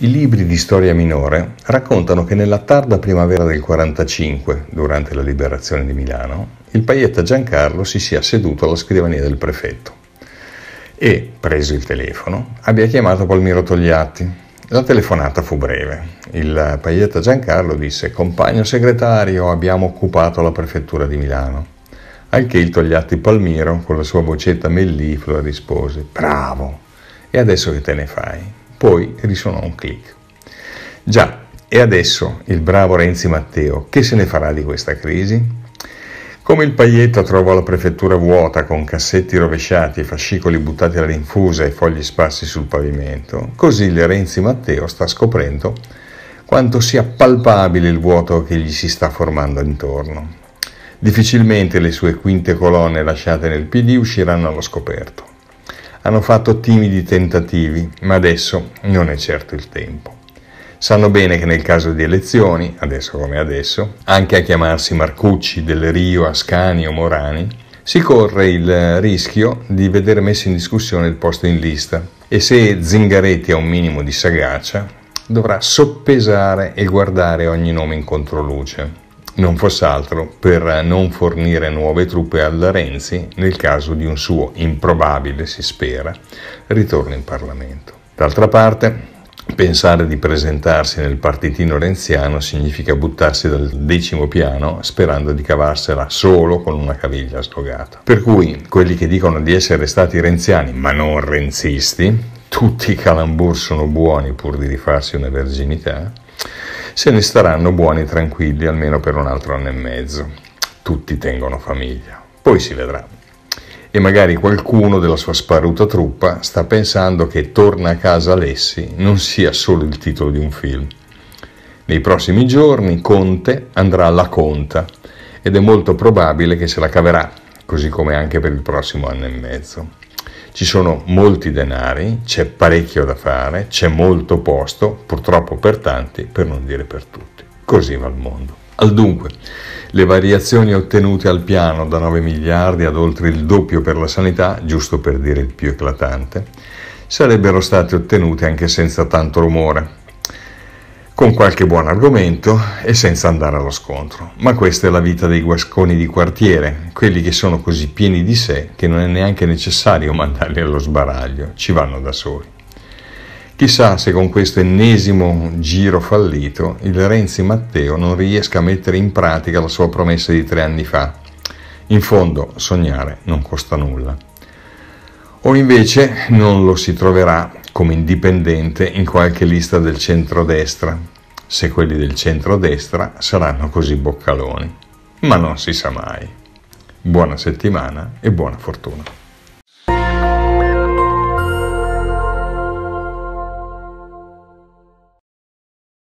I libri di storia minore raccontano che nella tarda primavera del 45, durante la liberazione di Milano, il paglietta Giancarlo si sia seduto alla scrivania del prefetto e, preso il telefono, abbia chiamato Palmiro Togliatti. La telefonata fu breve. Il paglietta Giancarlo disse «Compagno segretario, abbiamo occupato la prefettura di Milano». Al che il Togliatti Palmiro, con la sua vocetta melliflua, rispose «Bravo! E adesso che te ne fai?» Poi risuonò un clic. Già, e adesso il bravo Renzi Matteo, che se ne farà di questa crisi? Come il paglietto trovò la prefettura vuota con cassetti rovesciati, fascicoli buttati alla rinfusa e fogli sparsi sul pavimento, così il Renzi Matteo sta scoprendo quanto sia palpabile il vuoto che gli si sta formando intorno. Difficilmente le sue quinte colonne lasciate nel PD usciranno allo scoperto hanno fatto timidi tentativi, ma adesso non è certo il tempo. Sanno bene che nel caso di elezioni, adesso come adesso, anche a chiamarsi Marcucci, Del Rio, Ascani o Morani, si corre il rischio di vedere messo in discussione il posto in lista e se Zingaretti ha un minimo di sagacia dovrà soppesare e guardare ogni nome in controluce non fosse altro per non fornire nuove truppe alla Renzi nel caso di un suo improbabile, si spera, ritorno in Parlamento. D'altra parte, Pensare di presentarsi nel partitino renziano significa buttarsi dal decimo piano sperando di cavarsela solo con una caviglia slogata. Per cui quelli che dicono di essere stati renziani ma non renzisti, tutti i calambur sono buoni pur di rifarsi una verginità, se ne staranno buoni e tranquilli almeno per un altro anno e mezzo. Tutti tengono famiglia. Poi si vedrà. E magari qualcuno della sua sparuta truppa sta pensando che Torna a casa Alessi non sia solo il titolo di un film. Nei prossimi giorni Conte andrà alla conta ed è molto probabile che se la caverà, così come anche per il prossimo anno e mezzo. Ci sono molti denari, c'è parecchio da fare, c'è molto posto, purtroppo per tanti, per non dire per tutti. Così va il mondo. Al dunque, le variazioni ottenute al piano da 9 miliardi ad oltre il doppio per la sanità, giusto per dire il più eclatante, sarebbero state ottenute anche senza tanto rumore, con qualche buon argomento e senza andare allo scontro. Ma questa è la vita dei guasconi di quartiere, quelli che sono così pieni di sé che non è neanche necessario mandarli allo sbaraglio, ci vanno da soli. Chissà se con questo ennesimo giro fallito il Renzi Matteo non riesca a mettere in pratica la sua promessa di tre anni fa. In fondo, sognare non costa nulla o invece non lo si troverà come indipendente in qualche lista del centrodestra, se quelli del centrodestra saranno così boccaloni. Ma non si sa mai. Buona settimana e buona fortuna.